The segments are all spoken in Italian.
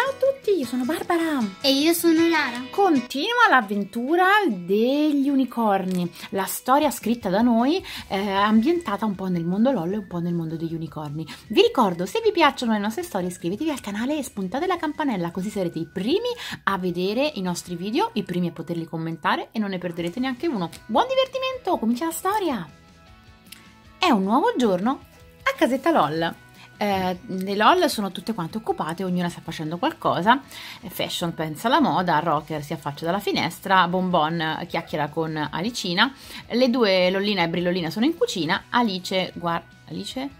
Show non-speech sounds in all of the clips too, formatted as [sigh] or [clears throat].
Ciao a tutti, io sono Barbara. E io sono Lara. Continua l'avventura degli unicorni, la storia scritta da noi, eh, ambientata un po' nel mondo LOL e un po' nel mondo degli unicorni. Vi ricordo, se vi piacciono le nostre storie, iscrivetevi al canale e spuntate la campanella, così sarete i primi a vedere i nostri video, i primi a poterli commentare e non ne perderete neanche uno. Buon divertimento, comincia la storia! È un nuovo giorno a Casetta LOL. Eh, le LOL sono tutte quante occupate, ognuna sta facendo qualcosa, eh, fashion pensa alla moda, rocker si affaccia dalla finestra, bonbon chiacchiera con Alicina, le due Lollina e Brillolina sono in cucina, Alice guarda... Alice? E...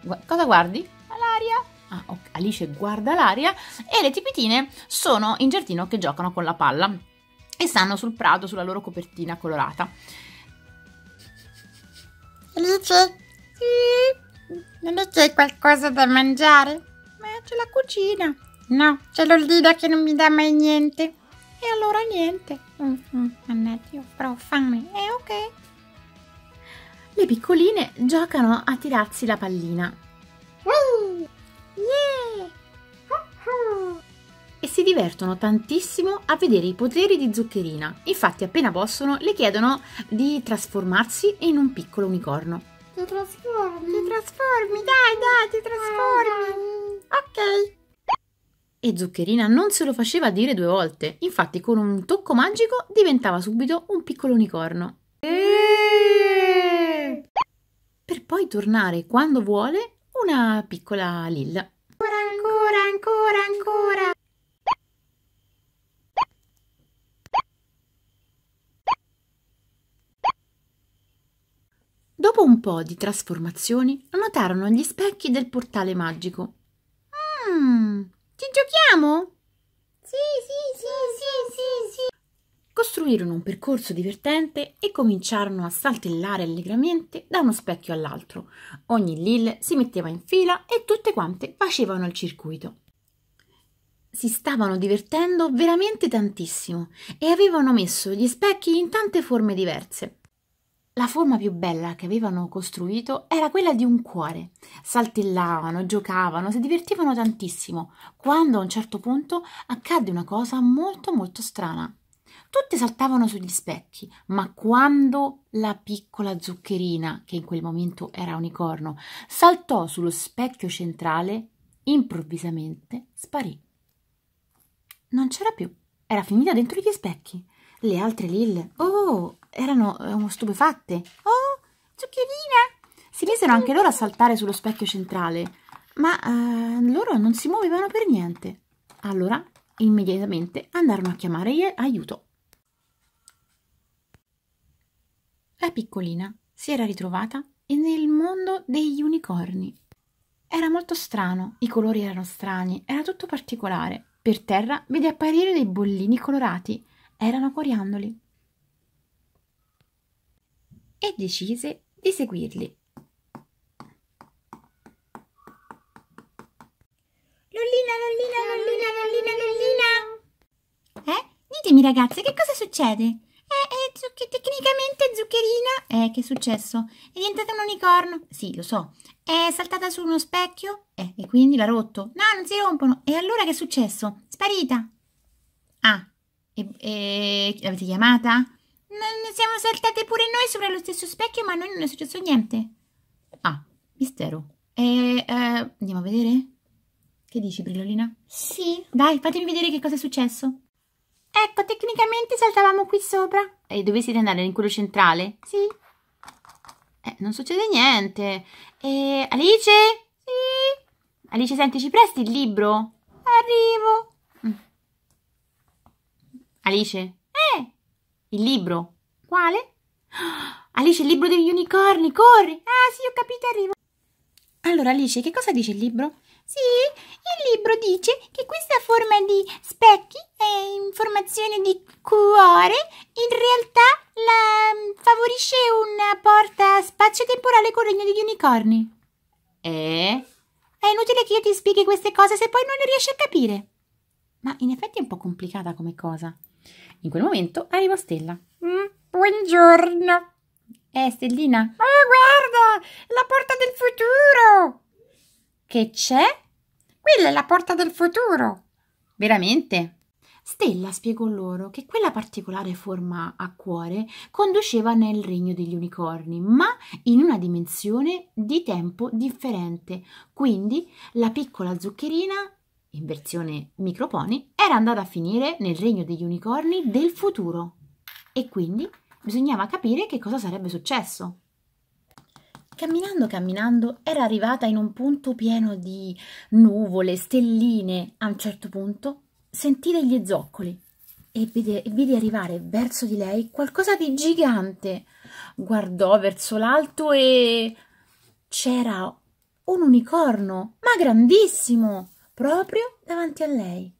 Gu- cosa guardi? L'aria! Ah, okay. Alice guarda l'aria e le tipitine sono in giardino che giocano con la palla e stanno sul prato sulla loro copertina colorata. Alice? Sì. Non è che hai qualcosa da mangiare? Ma c'è la cucina. No, c'è l'oldida che non mi dà mai niente. E allora niente. Mm -hmm. Mannaggia, io però fame. È ok. Le piccoline giocano a tirarsi la pallina. E si divertono tantissimo a vedere i poteri di Zuccherina. Infatti, appena possono, le chiedono di trasformarsi in un piccolo unicorno. Ti trasformi. Ti trasformi, dai, dai, ti trasformi. Ah, ok. E Zuccherina non se lo faceva dire due volte, infatti con un tocco magico diventava subito un piccolo unicorno. Eeeh. Per poi tornare quando vuole una piccola Lilla. Ancora, ancora, ancora, ancora. Dopo un po' di trasformazioni, notarono gli specchi del portale magico. Mmm, ci giochiamo? Sì, sì, sì, sì, sì, Costruirono un percorso divertente e cominciarono a saltellare allegramente da uno specchio all'altro. Ogni Lil si metteva in fila e tutte quante facevano il circuito. Si stavano divertendo veramente tantissimo e avevano messo gli specchi in tante forme diverse. La forma più bella che avevano costruito era quella di un cuore. Saltellavano, giocavano, si divertivano tantissimo, quando a un certo punto accadde una cosa molto molto strana. Tutti saltavano sugli specchi, ma quando la piccola zuccherina, che in quel momento era unicorno, saltò sullo specchio centrale, improvvisamente sparì. Non c'era più, era finita dentro gli specchi. Le altre Lille, oh, erano eh, stupefatte. Oh, zuccherina! Si misero anche loro a saltare sullo specchio centrale, ma eh, loro non si muovevano per niente. Allora, immediatamente, andarono a chiamare eh, aiuto. La piccolina si era ritrovata nel mondo degli unicorni. Era molto strano, i colori erano strani, era tutto particolare. Per terra vide apparire dei bollini colorati, erano coriandoli e decise di seguirli. Lollina, lollina, lollina, lollina, lollina. Eh? Ditemi ragazze, che cosa succede? Eh, eh, tecnicamente zuccherina. Eh, che è successo? È diventata un unicorno. Sì, lo so. È saltata su uno specchio. Eh, e quindi l'ha rotto. No, non si rompono. E allora che è successo? Sparita. Ah, e, e l'avete chiamata? Ne siamo saltate pure noi sopra lo stesso specchio, ma a noi non è successo niente. Ah, mistero. E, eh, andiamo a vedere? Che dici, brillolina? Sì. Dai, fatemi vedere che cosa è successo. Ecco, tecnicamente saltavamo qui sopra. E dove siete andare? In quello centrale? Sì. Eh, non succede niente. E Alice? Sì. Alice, senti, ci presti il libro? Arrivo. Mm. Alice? Il libro. Quale? [gasps] Alice, il libro degli unicorni, corri! Ah, sì, ho capito, arrivo. Allora, Alice, che cosa dice il libro? Sì, il libro dice che questa forma di specchi è in formazione di cuore in realtà la, mm, favorisce una porta spazio-temporale col regno degli unicorni. Eh? È inutile che io ti spieghi queste cose se poi non le riesci a capire. Ma in effetti è un po' complicata come cosa. In quel momento arriva Stella. Mm, buongiorno. Eh, Stellina. Oh, guarda, la porta del futuro. Che c'è? Quella è la porta del futuro. Veramente? Stella spiegò loro che quella particolare forma a cuore conduceva nel regno degli unicorni, ma in una dimensione di tempo differente. Quindi la piccola zuccherina in versione micropony, era andata a finire nel regno degli unicorni del futuro. E quindi bisognava capire che cosa sarebbe successo. Camminando, camminando, era arrivata in un punto pieno di nuvole, stelline. A un certo punto sentì degli zoccoli e vide, vide arrivare verso di lei qualcosa di gigante. Guardò verso l'alto e c'era un unicorno, ma grandissimo! proprio davanti a lei.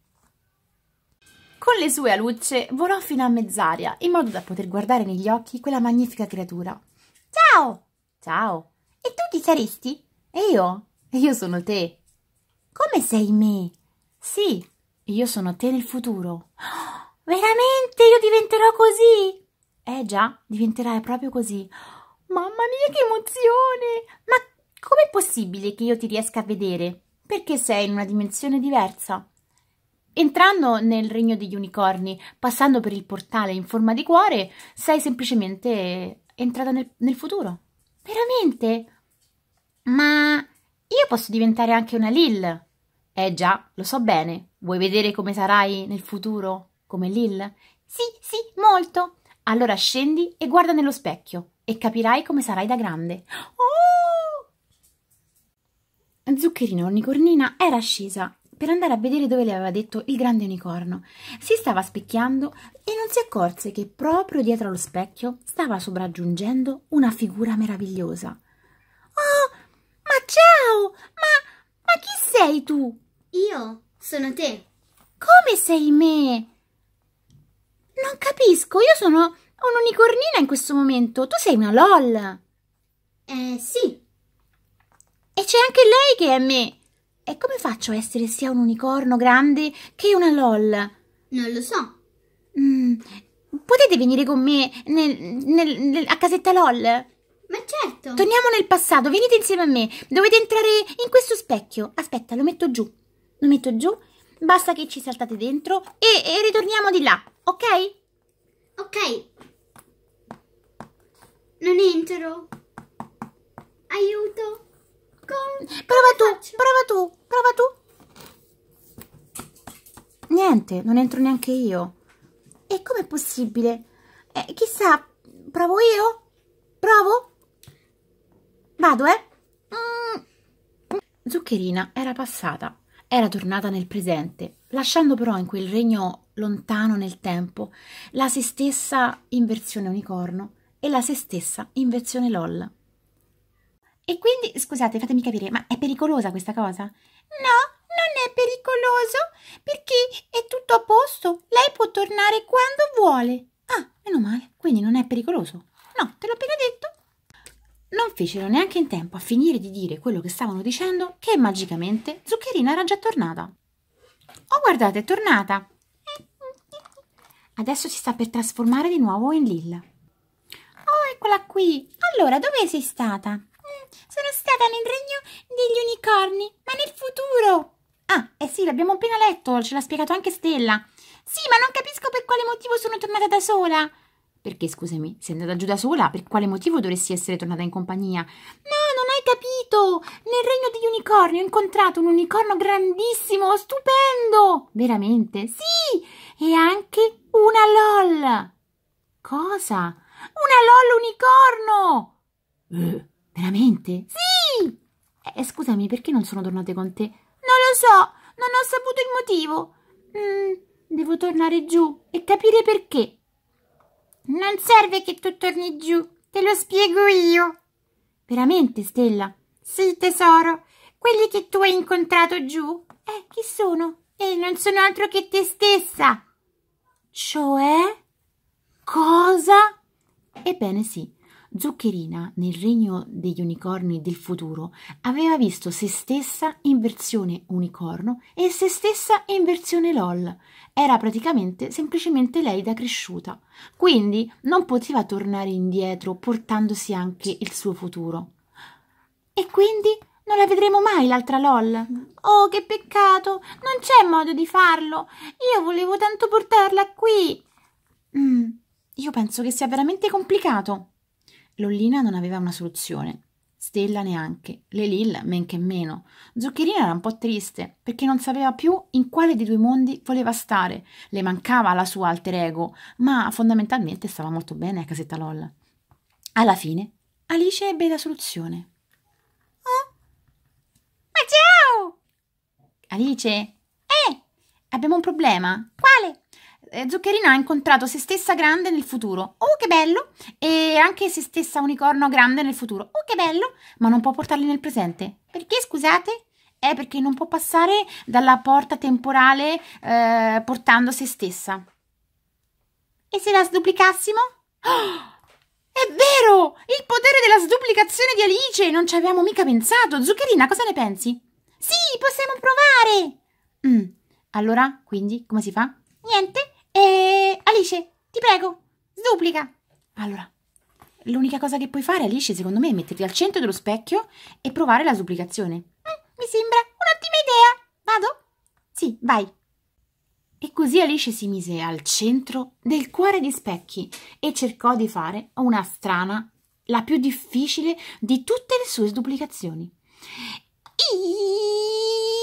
Con le sue alucce volò fino a mezz'aria in modo da poter guardare negli occhi quella magnifica creatura. Ciao! Ciao! E tu chi saresti? E io? E io sono te. Come sei me? Sì, io sono te nel futuro. Oh, [gasps] veramente io diventerò così? Eh già, diventerai proprio così. Mamma mia, che emozione! Ma com'è possibile che io ti riesca a vedere? perché sei in una dimensione diversa. Entrando nel regno degli unicorni, passando per il portale in forma di cuore, sei semplicemente entrata nel, nel futuro. Veramente? Ma io posso diventare anche una Lil. Eh già, lo so bene. Vuoi vedere come sarai nel futuro? Come Lil? Sì, sì, molto. Allora scendi e guarda nello specchio e capirai come sarai da grande. Oh! Zuccherino Unicornina era scesa per andare a vedere dove le aveva detto il grande unicorno. Si stava specchiando e non si accorse che proprio dietro allo specchio stava sopraggiungendo una figura meravigliosa. Oh, ma ciao! Ma, ma chi sei tu? Io sono te. Come sei me? Non capisco, io sono un'unicornina in questo momento. Tu sei una LOL. Eh, sì, e c'è anche lei che è me. E come faccio a essere sia un unicorno grande che una LOL? Non lo so. Mm, potete venire con me nel, nel, nel, a casetta LOL? Ma certo. Torniamo nel passato, venite insieme a me. Dovete entrare in questo specchio. Aspetta, lo metto giù. Lo metto giù. Basta che ci saltate dentro e, e ritorniamo di là, ok? Ok. Non entro. Aiuto. Prova tu, prova tu, prova tu. Niente, non entro neanche io. E com'è possibile? Eh, chissà, provo io? Provo? Vado, eh? Mm. Zuccherina era passata, era tornata nel presente, lasciando però in quel regno lontano nel tempo la se stessa in versione unicorno e la se stessa in versione LOL. E quindi, scusate, fatemi capire, ma è pericolosa questa cosa? No, non è pericoloso, perché è tutto a posto. Lei può tornare quando vuole. Ah, meno male, quindi non è pericoloso. No, te l'ho appena detto. Non fecero neanche in tempo a finire di dire quello che stavano dicendo che magicamente Zuccherina era già tornata. Oh, guardate, è tornata. Adesso si sta per trasformare di nuovo in Lilla. Oh, eccola qui. Allora, dove sei stata? Sono stata nel regno degli unicorni, ma nel futuro. Ah, eh sì, l'abbiamo appena letto, ce l'ha spiegato anche Stella. Sì, ma non capisco per quale motivo sono tornata da sola. Perché, scusami, sei andata giù da sola? Per quale motivo dovresti essere tornata in compagnia? No, non hai capito! Nel regno degli unicorni ho incontrato un unicorno grandissimo, stupendo! Veramente? Sì! E anche una LOL! Cosa? Una LOL unicorno! Eh, Veramente? Sì! Eh, scusami, perché non sono tornate con te? Non lo so, non ho saputo il motivo. Mm, devo tornare giù e capire perché. Non serve che tu torni giù, te lo spiego io. Veramente, Stella? Sì, tesoro. Quelli che tu hai incontrato giù, eh, chi sono? E eh, non sono altro che te stessa. Cioè? Cosa? Ebbene sì, Zuccherina, nel regno degli unicorni del futuro, aveva visto se stessa in versione unicorno e se stessa in versione LOL. Era praticamente semplicemente lei da cresciuta, quindi non poteva tornare indietro portandosi anche il suo futuro. E quindi non la vedremo mai l'altra LOL. Oh, che peccato! Non c'è modo di farlo! Io volevo tanto portarla qui! Mm, io penso che sia veramente complicato. Lollina non aveva una soluzione. Stella neanche, Lelil men che meno. Zuccherina era un po' triste perché non sapeva più in quale dei due mondi voleva stare. Le mancava la sua alter ego, ma fondamentalmente stava molto bene a casetta Lolla. Alla fine, Alice ebbe la soluzione. Oh? Ma ciao! Alice? Eh, abbiamo un problema. Quale? Eh, Zuccherina ha incontrato se stessa grande nel futuro. Oh, che bello! E anche se stessa unicorno grande nel futuro. Oh, che bello! Ma non può portarli nel presente. Perché, scusate? È perché non può passare dalla porta temporale eh, portando se stessa. E se la sduplicassimo? Oh! [gasps] È vero! Il potere della sduplicazione di Alice! Non ci avevamo mica pensato! Zuccherina, cosa ne pensi? Sì, possiamo provare! Mm. Allora, quindi, come si fa? Niente, e Alice, ti prego, sduplica. Allora, l'unica cosa che puoi fare, Alice, secondo me, è metterti al centro dello specchio e provare la supplicazione. Mm, mi sembra un'ottima idea. Vado? Sì, vai. E così Alice si mise al centro del cuore di specchi e cercò di fare una strana, la più difficile di tutte le sue sduplicazioni. Iii...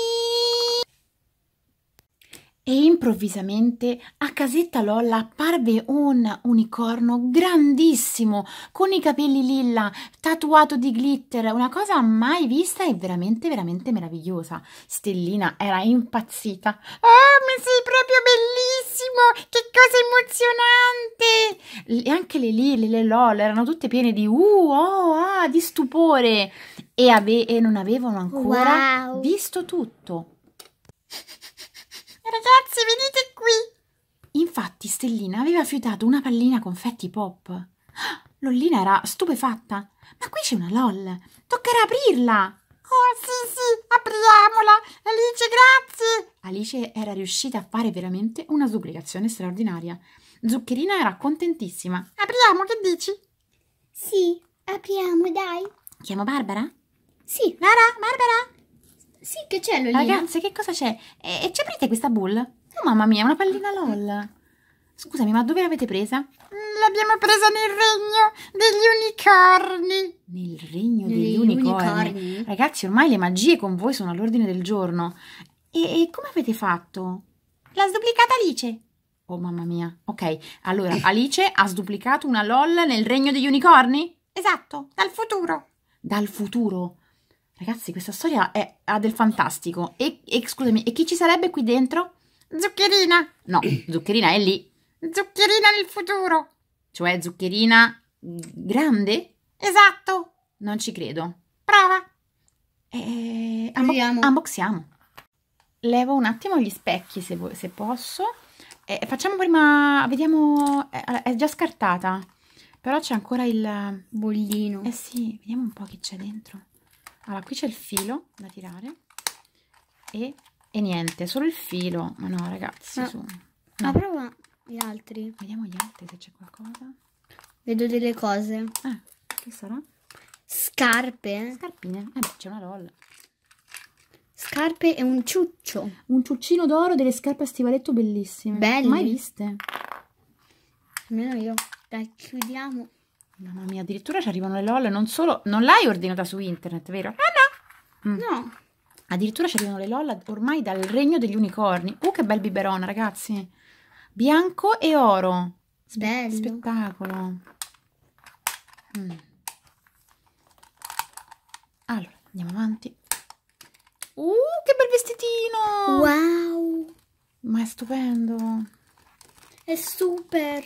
E improvvisamente a casetta Lolla apparve un unicorno grandissimo, con i capelli lilla, tatuato di glitter, una cosa mai vista e veramente, veramente meravigliosa. Stellina era impazzita. Oh, ma sei proprio bellissimo! Che cosa emozionante! E anche le Lille, le Lolla erano tutte piene di uh, oh, ah, di stupore e, ave e non avevano ancora wow. visto tutto. Ragazzi, venite qui! Infatti, Stellina aveva fiutato una pallina con fetti pop. Lollina era stupefatta. Ma qui c'è una LOL! Toccherà aprirla! Oh sì sì, apriamola! Alice, grazie! Alice era riuscita a fare veramente una duplicazione straordinaria. Zuccherina era contentissima. Apriamo, che dici? Sì, apriamo, dai. Chiamo Barbara? Sì. Lara, Barbara? Sì, che c'è Lolina? Ragazze, che cosa c'è? E, e ci aprite questa bull? Oh, mamma mia, una pallina LOL. Scusami, ma dove l'avete presa? L'abbiamo presa nel regno degli unicorni. Nel regno degli, unicorni. unicorni. Ragazzi, ormai le magie con voi sono all'ordine del giorno. E, e come avete fatto? L'ha sduplicata Alice. Oh mamma mia. Ok, allora [clears throat] Alice ha sduplicato una LOL nel regno degli unicorni? Esatto, dal futuro. Dal futuro? Ragazzi, questa storia è, ha del fantastico. E, e, scusami, e chi ci sarebbe qui dentro? Zuccherina! No, [clears throat] Zuccherina è lì. Zuccherina nel futuro! Cioè, Zuccherina grande? Esatto! Non ci credo. Prova! E... Eh, unbo unboxiamo. Levo un attimo gli specchi, se, se posso. E eh, facciamo prima... Vediamo... Eh, è già scartata. Però c'è ancora il... Bollino. Eh sì, vediamo un po' che c'è dentro allora qui c'è il filo da tirare e, e, niente solo il filo ma no ragazzi ma, su. No. ma prova gli altri vediamo gli altri se c'è qualcosa vedo delle cose eh, ah, che sarà? scarpe scarpine eh beh c'è una roll scarpe e un ciuccio un ciuccino d'oro delle scarpe a stivaletto bellissime Belle. mai viste almeno io dai chiudiamo Mamma mia, addirittura ci arrivano le LOL, non solo... Non l'hai ordinata su internet, vero? Ah no! Mm. No! Addirittura ci arrivano le LOL ormai dal regno degli unicorni. Uh, che bel biberon, ragazzi! Bianco e oro. Bello. Spettacolo. Mm. Allora, andiamo avanti. Uh, che bel vestitino! Wow! Ma è stupendo! È super!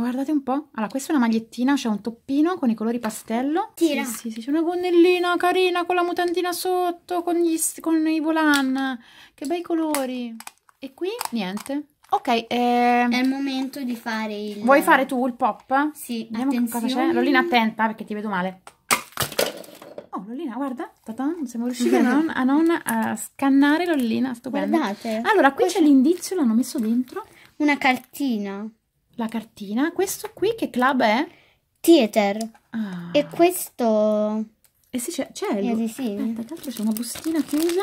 Guardate un po'. Allora, questa è una magliettina, c'è un toppino con i colori pastello. Tira. Sì, sì, sì c'è una gonnellina carina con la mutandina sotto, con, gli, con i volan. Che bei colori. E qui niente. Ok, eh... è il momento di fare il... Vuoi fare tu il pop? Sì, Vediamo attenzione. che cosa c'è. Lolina attenta eh, perché ti vedo male. Oh, Lollina, guarda, non siamo riusciti a non, a, non, a eh, scannare Lollina, stupendo. Guardate. Allora, qui c'è l'indizio, l'hanno messo dentro. Una cartina la cartina. Questo qui che club è? Theater. Ah. E questo... Eh sì, c'è, c'è il... Eh sì. Aspetta, tra l'altro c'è una bustina chiusa.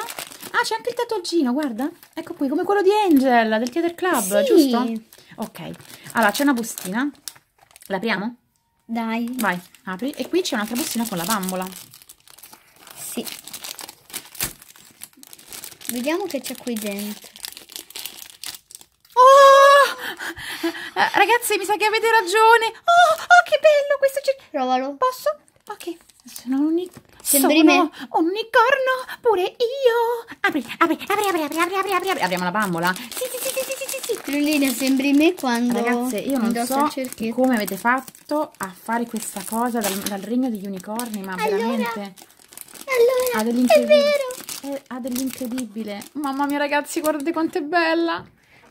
Ah, c'è anche il tatuaggino, guarda. Ecco qui, come quello di Angel, del Theater Club, sì. giusto? Ok. Allora, c'è una bustina. L'apriamo? Dai. Vai, apri. E qui c'è un'altra bustina con la bambola. Sì. Vediamo che c'è qui dentro. Eh, ragazzi, mi sa che avete ragione. Oh, oh che bello questo cerchio. Provalo. Posso? Ok. Sono un, Sembri me. un unicorno, pure io. Apri, apri, apri, apri, apri, apri, apri, apri. Apriamo la bambola. Sì, sì, sì, sì, sì, sì, sì. Lulina, sembri me quando Ragazze, io non so come avete fatto a fare questa cosa dal, dal regno degli unicorni, ma allora, veramente... Allora, è vero. Eh, ha dell'incredibile. Mamma mia, ragazzi, guardate quanto è bella.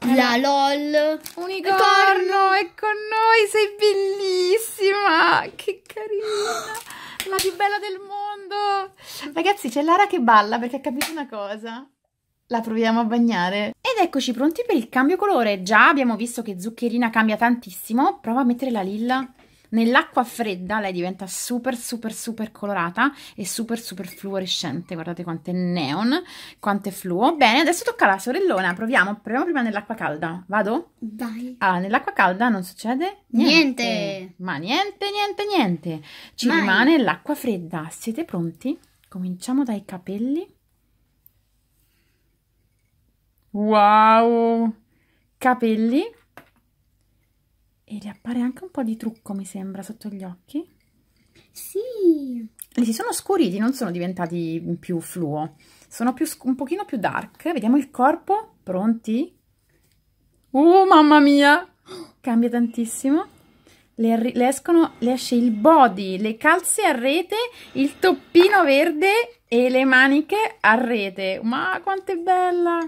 Eh, la LOL Unicorno è con noi, sei bellissima, che carina, [gasps] la più bella del mondo. Ragazzi, c'è Lara che balla perché ha capito una cosa. La proviamo a bagnare. Ed eccoci pronti per il cambio colore. Già abbiamo visto che Zuccherina cambia tantissimo. Prova a mettere la lilla. Nell'acqua fredda lei diventa super super super colorata e super super fluorescente. Guardate quanto è neon, quanto è fluo. Bene, adesso tocca alla sorellona. Proviamo, proviamo prima nell'acqua calda. Vado? dai Allora, nell'acqua calda non succede niente. niente. Ma niente, niente, niente. Ci Mai. rimane l'acqua fredda. Siete pronti? Cominciamo dai capelli. Wow! Capelli e riappare anche un po' di trucco mi sembra sotto gli occhi sì e si sono scuriti non sono diventati più fluo sono più, un pochino più dark vediamo il corpo pronti oh mamma mia [gasps] cambia tantissimo le, le, escono, le esce il body, le calze a rete, il toppino verde e le maniche a rete. Ma quanto è bella!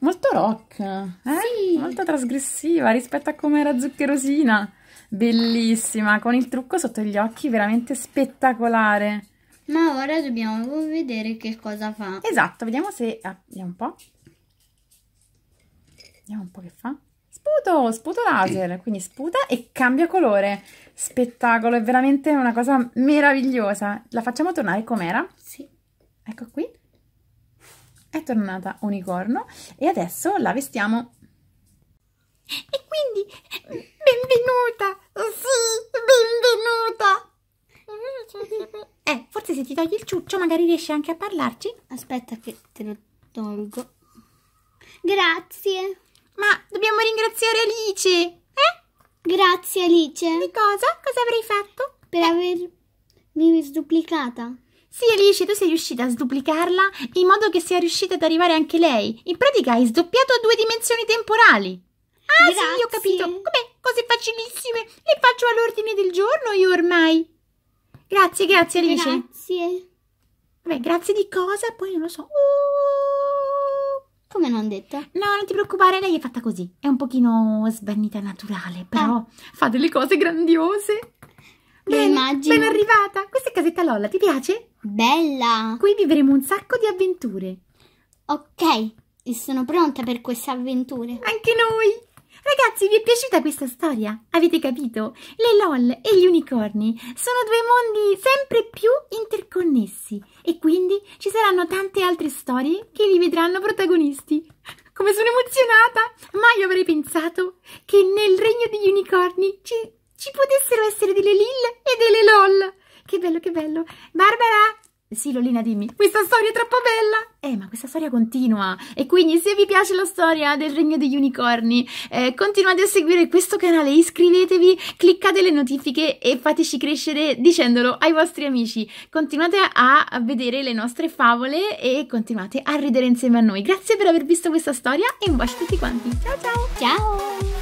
Molto rock, eh? sì. molto trasgressiva rispetto a come era zuccherosina. Bellissima, con il trucco sotto gli occhi, veramente spettacolare. Ma ora dobbiamo vedere che cosa fa. Esatto, vediamo se... Ah, vediamo un po'. Vediamo un po' che fa sputo, sputo laser, [clears throat] quindi sputa e cambia colore. Spettacolo, è veramente una cosa meravigliosa. La facciamo tornare com'era? Sì. Ecco qui. È tornata unicorno e adesso la vestiamo. E quindi, benvenuta! Sì, benvenuta! Eh, forse se ti togli il ciuccio magari riesci anche a parlarci. Aspetta che te lo tolgo. Grazie. Ma dobbiamo ringraziare Alice, eh? Grazie Alice. Di cosa? Cosa avrei fatto? Per eh. avermi sduplicata. Sì, Alice, tu sei riuscita a sduplicarla in modo che sia riuscita ad arrivare anche lei. In pratica hai sdoppiato due dimensioni temporali. Ah, Grazie. sì, ho capito. Come? Cose facilissime. Le faccio all'ordine del giorno io ormai. Grazie, grazie Alice. Grazie. Vabbè, grazie di cosa? Poi non lo so. Uh. Come non detta? No, non ti preoccupare, lei è fatta così. È un pochino sbannita naturale, però ah. fa delle cose grandiose. Ben, ben arrivata! Questa è Casetta Lolla, ti piace? Bella! Qui vivremo un sacco di avventure. Ok, e sono pronta per queste avventure. Anche noi! Ragazzi, vi è piaciuta questa storia? Avete capito? Le LOL e gli unicorni sono due mondi sempre più interconnessi e quindi ci saranno tante altre storie che li vedranno protagonisti. Come sono emozionata! Mai avrei pensato che nel regno degli unicorni ci, ci potessero essere delle Lil e delle LOL. Che bello, che bello! Barbara, sì, Lolina, dimmi. Questa storia è troppo bella! Eh, ma questa storia continua. E quindi, se vi piace la storia del Regno degli Unicorni, eh, continuate a seguire questo canale, iscrivetevi, cliccate le notifiche e fateci crescere dicendolo ai vostri amici. Continuate a vedere le nostre favole e continuate a ridere insieme a noi. Grazie per aver visto questa storia e un bacio a tutti quanti. Ciao ciao! Ciao!